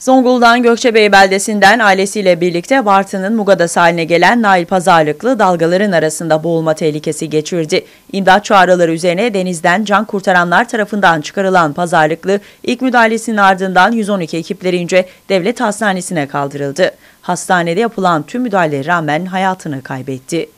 Zonguldak'ın Gökçebey beldesinden ailesiyle birlikte Bartın'ın Mugadas haline gelen Nail Pazarlıklı dalgaların arasında boğulma tehlikesi geçirdi. İmdat çağrıları üzerine denizden can kurtaranlar tarafından çıkarılan Pazarlıklı ilk müdahalesinin ardından 112 ekiplerince devlet hastanesine kaldırıldı. Hastanede yapılan tüm müdahalelere rağmen hayatını kaybetti.